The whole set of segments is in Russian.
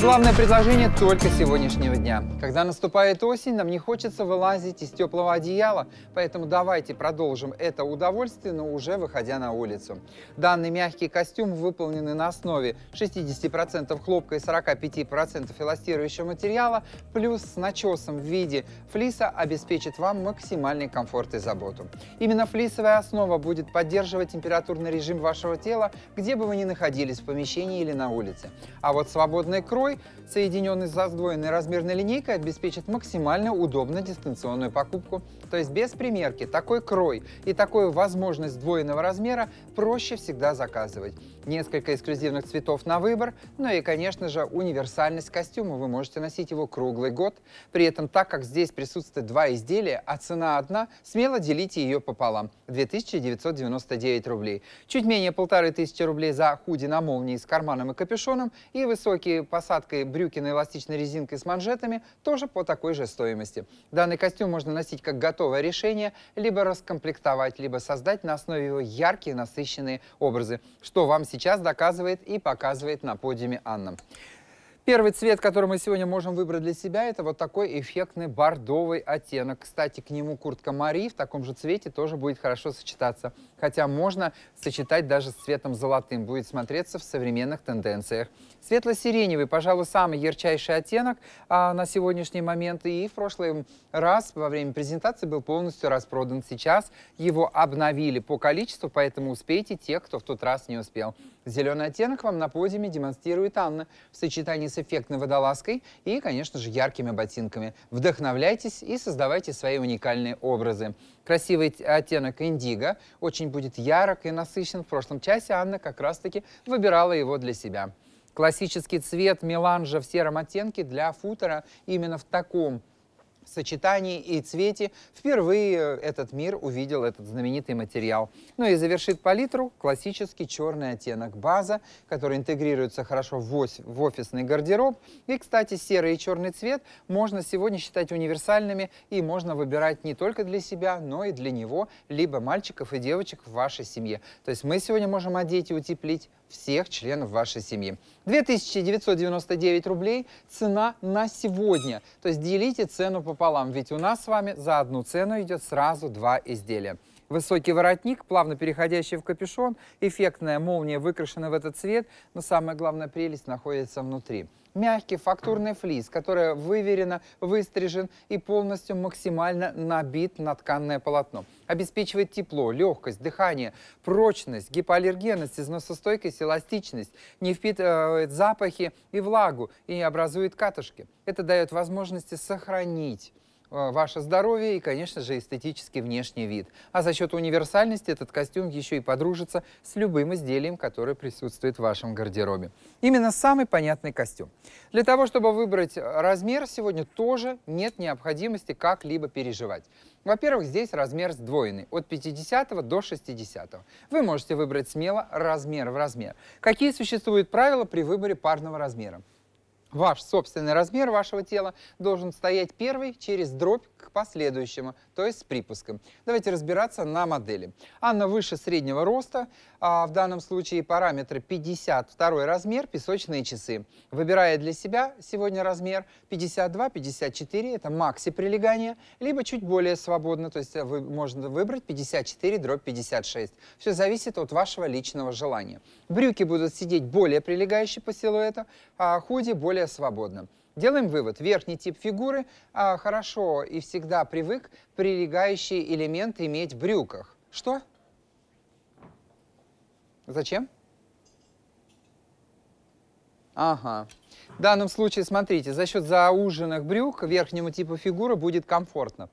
Главное предложение только сегодняшнего дня. Когда наступает осень, нам не хочется вылазить из теплого одеяла, поэтому давайте продолжим это удовольствие, но уже выходя на улицу. Данный мягкий костюм выполнен на основе 60% хлопка и 45% эластирующего материала, плюс с начесом в виде флиса обеспечит вам максимальный комфорт и заботу. Именно флисовая основа будет поддерживать температурный режим вашего тела, где бы вы ни находились, в помещении или на улице. А вот свободный крой которой, соединенный со сдвоенной размерной линейкой, обеспечит максимально удобную дистанционную покупку. То есть без примерки такой крой и такую возможность сдвоенного размера проще всегда заказывать. Несколько эксклюзивных цветов на выбор, ну и, конечно же, универсальность костюма. Вы можете носить его круглый год. При этом, так как здесь присутствует два изделия, а цена одна, смело делите ее пополам. 2999 рублей. Чуть менее полторы тысячи рублей за худи на молнии с карманом и капюшоном и высокие посадкой брюки на эластичной резинкой с манжетами тоже по такой же стоимости. Данный костюм можно носить как готовый готовое решение либо раскомплектовать, либо создать на основе его яркие насыщенные образы, что вам сейчас доказывает и показывает на подиуме Анна. Первый цвет, который мы сегодня можем выбрать для себя, это вот такой эффектный бордовый оттенок. Кстати, к нему куртка Мари в таком же цвете тоже будет хорошо сочетаться. Хотя можно сочетать даже с цветом золотым, будет смотреться в современных тенденциях. Светло-сиреневый, пожалуй, самый ярчайший оттенок а, на сегодняшний момент. И в прошлый раз во время презентации был полностью распродан. Сейчас его обновили по количеству, поэтому успейте те, кто в тот раз не успел. Зеленый оттенок вам на подиуме демонстрирует Анна в сочетании с эффектной водолазкой и, конечно же, яркими ботинками. Вдохновляйтесь и создавайте свои уникальные образы. Красивый оттенок индиго очень будет ярок и насыщен. В прошлом часе Анна как раз-таки выбирала его для себя. Классический цвет меланжа в сером оттенке для футера именно в таком сочетании и цвете впервые э, этот мир увидел этот знаменитый материал. Ну и завершит палитру классический черный оттенок база, который интегрируется хорошо в, в офисный гардероб. И, кстати, серый и черный цвет можно сегодня считать универсальными и можно выбирать не только для себя, но и для него, либо мальчиков и девочек в вашей семье. То есть мы сегодня можем одеть и утеплить всех членов вашей семьи. 2999 рублей цена на сегодня. То есть делите цену по пополам, ведь у нас с вами за одну цену идет сразу два изделия. Высокий воротник, плавно переходящий в капюшон, эффектная молния выкрашена в этот цвет, но самая главная прелесть находится внутри. Мягкий фактурный флис, который выверено, выстрижен и полностью максимально набит на тканное полотно. Обеспечивает тепло, легкость, дыхание, прочность, гипоаллергенность, износостойкость, эластичность, не впитывает запахи и влагу и не образует катышки. Это дает возможности сохранить Э, ваше здоровье и, конечно же, эстетический внешний вид. А за счет универсальности этот костюм еще и подружится с любым изделием, которое присутствует в вашем гардеробе. Именно самый понятный костюм. Для того, чтобы выбрать э, размер, сегодня тоже нет необходимости как-либо переживать. Во-первых, здесь размер сдвоенный, от 50 до 60. -го. Вы можете выбрать смело размер в размер. Какие существуют правила при выборе парного размера? Ваш собственный размер вашего тела должен стоять первый через дробь к последующему, то есть с припуском. Давайте разбираться на модели. Анна выше среднего роста, а в данном случае параметры 52 размер, песочные часы. Выбирая для себя сегодня размер 52-54, это макси прилегание, либо чуть более свободно, то есть вы, можно выбрать 54 дробь 56. Все зависит от вашего личного желания. Брюки будут сидеть более прилегающие по силуэту, а худи более более свободно. Делаем вывод. Верхний тип фигуры а, хорошо и всегда привык прилегающий элемент иметь в брюках. Что? Зачем? Ага. В данном случае, смотрите, за счет зауженных брюк верхнему типу фигуры будет комфортно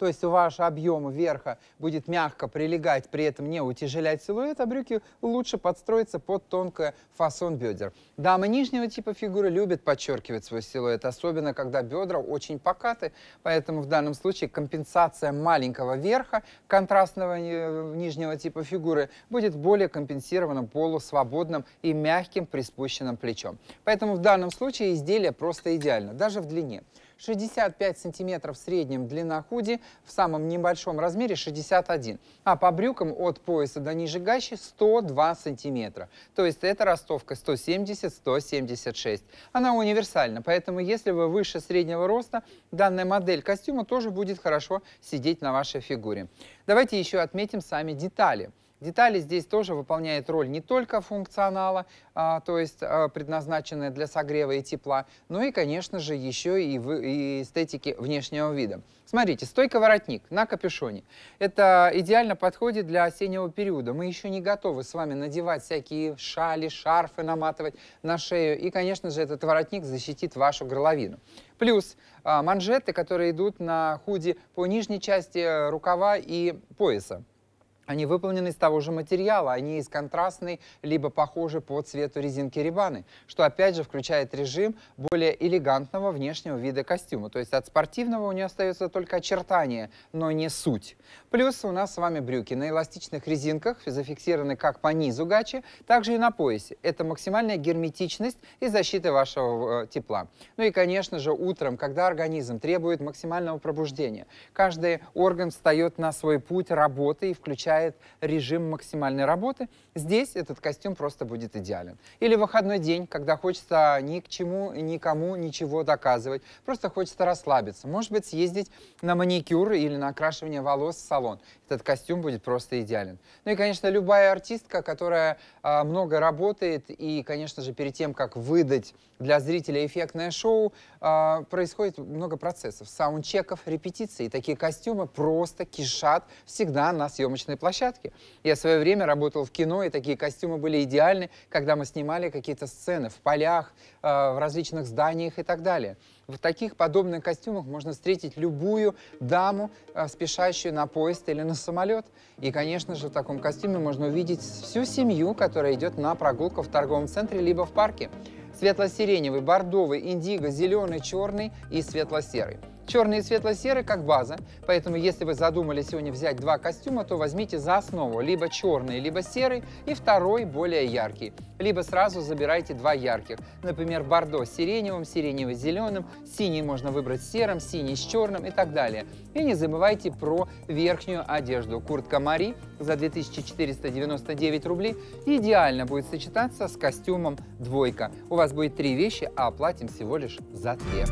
то есть ваш объем верха будет мягко прилегать, при этом не утяжелять силуэт, а брюки лучше подстроиться под тонкое фасон бедер. Дамы нижнего типа фигуры любят подчеркивать свой силуэт, особенно когда бедра очень покаты, поэтому в данном случае компенсация маленького верха контрастного нижнего типа фигуры будет более компенсирована полусвободным и мягким приспущенным плечом. Поэтому в данном случае изделие просто идеально, даже в длине. 65 сантиметров в среднем длина худи, в самом небольшом размере 61, а по брюкам от пояса до ниже гащи 102 сантиметра. То есть это ростовка 170-176. Она универсальна, поэтому если вы выше среднего роста, данная модель костюма тоже будет хорошо сидеть на вашей фигуре. Давайте еще отметим сами детали. Детали здесь тоже выполняют роль не только функционала, а, то есть а, предназначенные для согрева и тепла, но и, конечно же, еще и, в, и эстетики внешнего вида. Смотрите, стойка-воротник на капюшоне. Это идеально подходит для осеннего периода. Мы еще не готовы с вами надевать всякие шали, шарфы, наматывать на шею. И, конечно же, этот воротник защитит вашу горловину. Плюс а, манжеты, которые идут на худи по нижней части э, рукава и пояса. Они выполнены из того же материала, они из контрастной, либо похожи по цвету резинки рибаны, что опять же включает режим более элегантного внешнего вида костюма. То есть от спортивного у нее остается только очертание, но не суть. Плюс у нас с вами брюки на эластичных резинках, зафиксированы как по низу гачи, так же и на поясе. Это максимальная герметичность и защита вашего э, тепла. Ну и, конечно же, утром, когда организм требует максимального пробуждения, каждый орган встает на свой путь работы и включает смягчает режим максимальной работы. Здесь этот костюм просто будет идеален. Или выходной день, когда хочется ни к чему, никому ничего доказывать. Просто хочется расслабиться. Может быть, съездить на маникюр или на окрашивание волос в салон. Этот костюм будет просто идеален. Ну и, конечно, любая артистка, которая э, много работает и, конечно же, перед тем, как выдать для зрителя эффектное шоу, э, происходит много процессов. Саундчеков, репетиций. И такие костюмы просто кишат всегда на съемочной площадке площадке. Я в свое время работал в кино, и такие костюмы были идеальны, когда мы снимали какие-то сцены в полях, э, в различных зданиях и так далее. В таких подобных костюмах можно встретить любую даму, э, спешащую на поезд или на самолет. И, конечно же, в таком костюме можно увидеть всю семью, которая идет на прогулку в торговом центре либо в парке. Светло-сиреневый, бордовый, индиго, зеленый, черный и светло-серый. Черный и светло-серый как база, поэтому если вы задумали сегодня взять два костюма, то возьмите за основу либо черный, либо серый и второй более яркий. Либо сразу забирайте два ярких, например, бордо с сиреневым, сиренево-зеленым, синий можно выбрать с серым, синий с черным и так далее. И не забывайте про верхнюю одежду. Куртка Мари за 2499 рублей идеально будет сочетаться с костюмом двойка. У вас будет три вещи, а оплатим всего лишь за две.